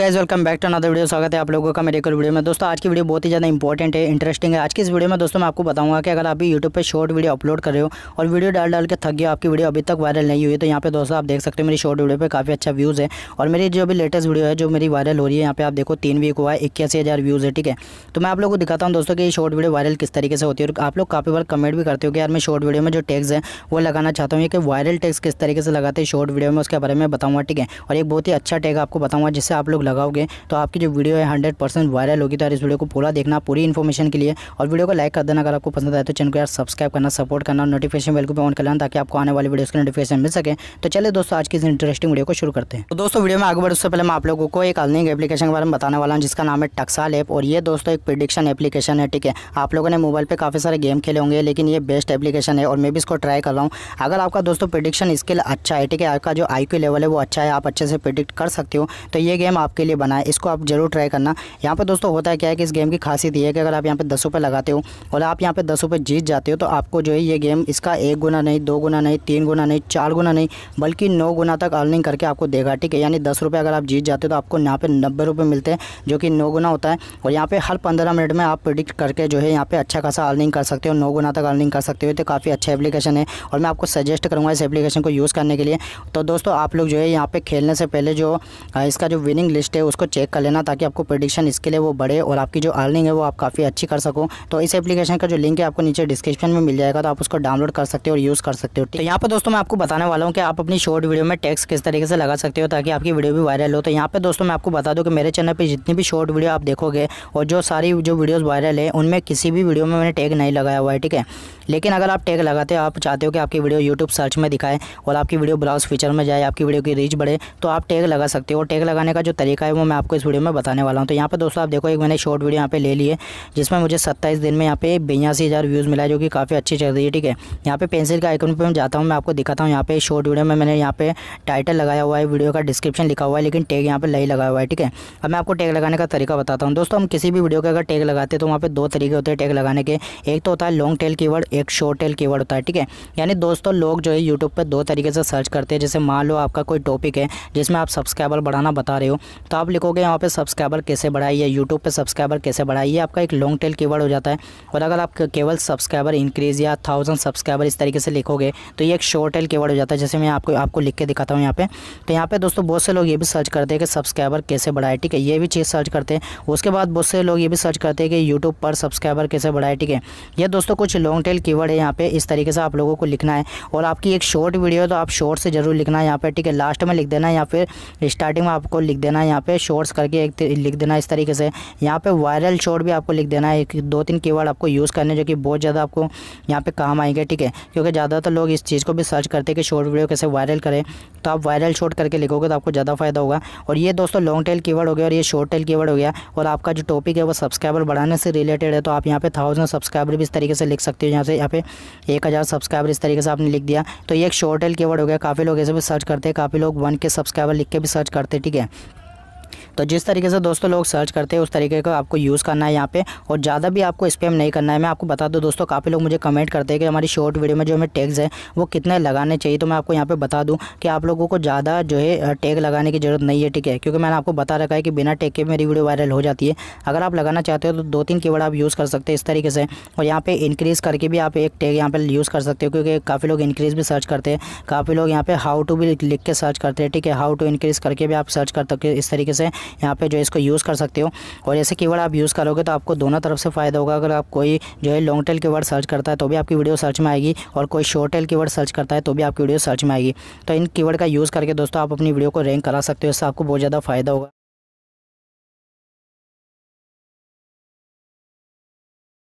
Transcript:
guys welcome back to another video स्वागत है आप लोगों का मेरे एक वीडियो में दोस्तों आज की वीडियो बहुत ही ज़्यादा इंपॉर्टेंट है इंटरेस्टिंग है आज की इस वीडियो में दोस्तों मैं आपको बताऊंगा कि अगर आप भी यूट्यूब पे शॉर्ट वीडियो अपलोड कर रहे हो और वीडियो डाल डाल के थक गया आपकी वीडियो अभी तक वायरल नहीं हुई तो यहाँ पे दोस्तों आप देख सकते हो मेरी शॉर्ट वीडियो पर काफ़ी अच्छा व्यूज़ है और मेरी जो अभी लेटेस्ट वीडियो है जो मेरी वायरल हो रही है यहाँ पे आप देखो तीन वीक हुआ है इक्यासी व्यूज़ है ठीक है तो मैं आप लोग को दिखाता हूँ दोस्तों की शॉर्ट वीडियो वायरल किस तरीके से होती है और आप लोग काफ़ी बार कमेंट भी करते हो कि यार मैं शॉर्ट वीडियो में जो टैक्स है वो लगाना चाहता हूँ कि वायरल टैक्स किस तरीके से लगाते हैं शॉर्ट वीडियो में उसके बारे में बताऊँगा ठीक है और एक बहुत ही अच्छा टैग आपको बताऊँगा जिससे आप लोग लगाओगे तो आपकी जो वीडियो है हंड्रेड परसेंट वायरल होगी तो यार इस वीडियो को पूरा देखना पूरी इन्फॉर्मेशन के लिए और वीडियो को लाइक कर देना अगर आपको पसंद आए तो चैनल को यार सब्सक्राइब करना सपोर्ट करना नोटिफिकेशन बेल को ऑन कर लेना ताकि आपको आने वाली वीडियोस की नोटिफिकेशन मिल सके तो चलिए दोस्तों आज की इस इंटरेस्टिंग वीडियो को शुरू करते हैं तो दोस्तों वीडियो में आगे बढ़ उससे पहले मैं आप लोगों को एक अलनिंग एप्लीकेशन के बारे में बताने वाला हूँ जिसका नाम है टक्साल ऐप और ये दोस्तों एक प्रिडिक्शन एप्लीकेशन है ठीक है आप लोगों ने मोबाइल पर काफ़ी सारे गेम खेले होंगे लेकिन ये बेस्ट एप्लीकेशन है और मैं भी इसको ट्राई कर रहा हूँ अगर आपका दोस्तों प्रिडिक्शन स्किल अच्छा है ठीक है आपका जो आई लेवल है वो अच्छा है आप अच्छे से प्रिडिक्ट कर सकते हो तो ये गेम आप आपके लिए है इसको आप जरूर ट्राई करना यहाँ पर दोस्तों होता है क्या है कि इस गेम की खासियत यह है कि अगर आप यहाँ पर दस रुपये लगाते हो और आप यहाँ पर दस रुपये जीत जाते हो तो आपको जो है ये गेम इसका एक गुना नहीं दो गुना नहीं तीन गुना नहीं चार गुना नहीं बल्कि नौ गुना तक अर्निंग करके आपको देगा ठीक है यानी दस रुपये अगर आप जीत जाते हो तो आपको यहाँ पे नब्बे रुपये मिलते हैं जो कि नौ गुना होता है और यहाँ पर हर पंद्रह मिनट में आप प्रिडिक्ट करके जो है यहाँ पर अच्छा खासा अर्निंग कर सकते हो नौ गुना तक अर्निंग कर सकते हो तो काफ़ी अच्छा एप्लीकेशन है और मैं आपको सजेस्ट करूँगा इस एप्लीकेशन को यूज़ करने के लिए तो दोस्तों आप लोग जो है यहाँ पर खेलने से पहले जो इसका जो विनिंग लिस्ट लिस्ट है उसको चेक कर लेना ताकि आपको प्रडिक्शन इसके लिए वो बढ़े और आपकी जो अर्निंग है वो आप काफ़ी अच्छी कर सको तो इस एप्लीकेशन का जो लिंक है आपको नीचे डिस्क्रिप्शन में मिल जाएगा तो आप उसको डाउनलोड कर सकते हो और यूज़ कर सकते हो तो यहाँ पर दोस्तों मैं आपको बताने वाला हूँ कि आप अपनी शॉर्ट वीडियो में टैक्स किस तरीके से लगा सकते हो ताकि आपकी वीडियो भी वायरल हो तो यहाँ पर दोस्तों मैं आपको बता दूँ कि मेरे चैनल पर जितनी भी शॉर्ट वीडियो आप देखोगे और जो सारी जो वीडियोज़ वायरल है उनमें किसी भी वीडियो में मैंने टैग नहीं लगाया हुआ है ठीक है लेकिन अगर आप टैग लगाते हो आप चाहते हो कि आपकी वीडियो यूट्यूब सर्च में दिखाए और आपकी वीडियो ब्लाउज फीचर में जाए आपकी वीडियो की रीच बढ़े तो आप टैग लगा सकते हो टैग लगाने का जो तरीका तरीका है वो मैं आपको इस वीडियो में बताने वाला हूँ तो यहाँ पर दोस्तों आप देखो एक मैंने शॉर्ट वीडियो यहाँ पे ले ली है जिसमें मुझे सत्ताईस दिन में यहाँ पे बयासी हज़ार व्यूज़ मिला है जो कि काफ़ी अच्छी चल रही है ठीक है यहाँ पे पेंसिल का आइकन पर मैं जाता हूँ मैं आपको दिखाता हूँ यहाँ पे शॉर्ट वीडियो में मैंने यहाँ पे टाइटल लगाया हुआ है वीडियो का डिस्क्रिप्शन लिखा हुआ है लेकिन टैग यहाँ पर नहीं लगाया हुआ है ठीक है अब मैं आपको टैग लगाने का तरीका बताता हूँ दोस्तों हम किसी भी वीडियो का अगर टैग लगाते हैं तो वहाँ पर दो तरीके होते हैं टैग लगाने के एक तो होता है लॉन्ग टेल कीवर्ड एक शॉर्ट टेल कीवर्ड होता है ठीक है यानी दोस्तों लोग जो है यूट्यूब पर दो तरीके से सर्च करते हैं जैसे मान लो आपका कोई टॉपिक है जिसमें आप सब्सक्राइबर बढ़ाना बता रहे हो तो आप लिखोगे यहाँ पे सब्सक्राइबर कैसे बढ़ाइए यूट्यूब पे सब्सक्राइबर कैसे बढ़ाइए आपका एक लॉन्ग टेल कीवर्ड हो जाता है और अगर आप केवल सब्सक्राइबर इंक्रीज़ या थाउजेंड सब्सक्राइबर इस तरीके से लिखोगे तो ये एक शॉर्ट टेल कीवर्ड हो जाता है जैसे मैं आपको आपको लिख के दिखाता हूँ यहाँ पे तो यहाँ पे दोस्तों बहुत से लोग ये भी सर्च करते हैं कि सब्सक्राइबर कैसे बढ़ाए ठीक है ये भी चीज़ सर्च करते हैं उसके बाद बहुत से लोग ये भी सर्च करते हैं कि यूट्यूब पर सब्सक्राइबर कैसे बढ़ाए ठीक है ये दोस्तों कुछ लॉन्ग टेल की है यहाँ पे इस तरीके से आप लोगों को लिखना है और आपकी एक शॉर्ट वीडियो है तो आप शॉर्ट से ज़रूर लिखना है यहाँ पर ठीक है लास्ट में लिख देना या फिर स्टार्टिंग में आपको लिख देना है यहाँ पे शॉर्ट्स करके एक लिख देना है इस तरीके से यहाँ पे वायरल शॉर्ट भी आपको लिख देना है दो तीन कीवर्ड आपको यूज़ करने जो कि बहुत ज़्यादा आपको यहाँ पे काम आएंगे ठीक है क्योंकि ज़्यादातर लोग इस चीज़ को भी सर्च करते हैं कि शॉर्ट वीडियो कैसे वायरल करें तो आप वायरल शॉर्ट करके लिखोगे तो आपको ज़्यादा फायदा होगा और ये दोस्तों लॉन्ग टेल की हो गया और ये शॉर्ट टेल की हो गया और आपका जो टॉपिक है वो सब्सक्राइबर बढ़ाने से रिलेटेड है तो आप यहाँ पे थाउजेंड सब्सक्राइबर भी इस तरीके से लिख सकते हो यहाँ से यहाँ पे एक हज़ार सब्सक्राइबर इस तरीके से आपने लिख दिया तो ये एक शॉर्ट टेल की हो गया काफ़ी लोग ऐसे भी सर्च करते हैं काफ़ी लोग वन के सब्सक्राइबर लिख के भी सर्च करते हैं ठीक है तो जिस तरीके से दोस्तों लोग सर्च करते हैं उस तरीके का आपको यूज़ करना है यहाँ पे और ज़्यादा भी आपको स्पैम नहीं करना है मैं आपको बता दूँ दोस्तों काफ़ी लोग मुझे कमेंट करते हैं कि हमारी शॉर्ट वीडियो में जो हमें टैग्स है वो कितने लगाने चाहिए तो मैं आपको यहाँ पर बता दूँ कि आप लोगों को ज़्यादा जो है टैग लगाने की जरूरत नहीं है ठीक है क्योंकि मैंने आपको बता रखा है कि बिना टैग के मेरी वीडियो वायरल हो जाती है अगर आप लगाना चाहते हो तो दो तीन कीवर्ड आप यूज़ कर सकते हैं इस तरीके से और यहाँ पर इंक्रीज़ करके भी आप एक टैग यहाँ पर यूज़ कर सकते हो क्योंकि काफ़ी लोग इंक्रीज़ भी सर्च करते हैं काफ़ी लोग यहाँ पर हाउ टू भी लिख के सर्च करते हैं ठीक है हाउ टू इंक्रीज़ करके भी आप सर्च कर सकते इस तरीके से यहाँ पे जो इसको यूज़ कर सकते हो और ऐसे कीवर्ड आप यूज़ करोगे तो आपको दोनों तरफ से फ़ायदा होगा अगर आप कोई जो है लॉन्ग टेल कीवर्ड सर्च करता है तो भी आपकी वीडियो सर्च में आएगी और कोई शॉर्ट टेल कीवर्ड सर्च करता है तो भी आपकी वीडियो सर्च में आएगी तो इन कीवर्ड का यूज़ करके दोस्तों आप अपनी वीडियो को रैंक करा सकते हो इससे आपको बहुत ज़्यादा फ़ायदा होगा